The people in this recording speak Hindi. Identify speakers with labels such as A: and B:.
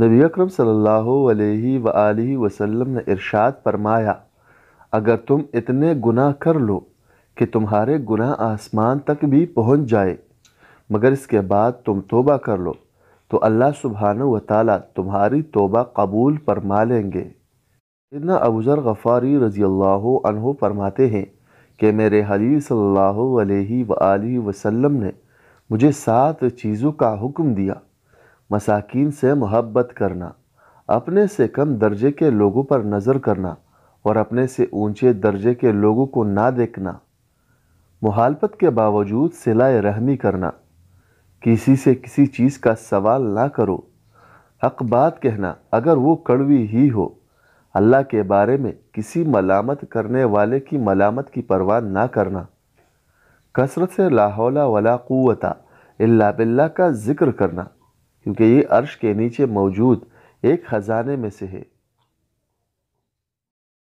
A: नबी अकरम सल्ला अलैहि वसल्लम ने इरशाद फरमाया अगर तुम इतने गुनाह कर लो कि तुम्हारे गुनाह आसमान तक भी पहुंच जाए मगर इसके बाद तुम तोबा कर लो तो अल्लाह सुबहान व ताली तुम्हारी तोबा कबूल फरमा लेंगे इतना अबूज़र गफ़ारी रज़ी अल्लाह फरमाते हैं कि मेरे हली सल्ला अलैहि ने मुझे सात चीज़ों का हुक्म दिया मसाकिन से मोहब्बत करना अपने से कम दर्जे के लोगों पर नज़र करना और अपने से ऊंचे दर्जे के लोगों को ना देखना मुहालपत के बावजूद सिलाए रहमी करना किसी से किसी चीज़ का सवाल ना करो हक बात कहना अगर वो कड़वी ही हो अल्लाह के बारे में किसी मलामत करने वाले की मलामत की परवाह ना करना कसरत से लाहौला वला क़ुवता इल्ला बिल्ला का ज़िक्र करना क्योंकि ये अर्श के नीचे मौजूद एक ख़जाने में से है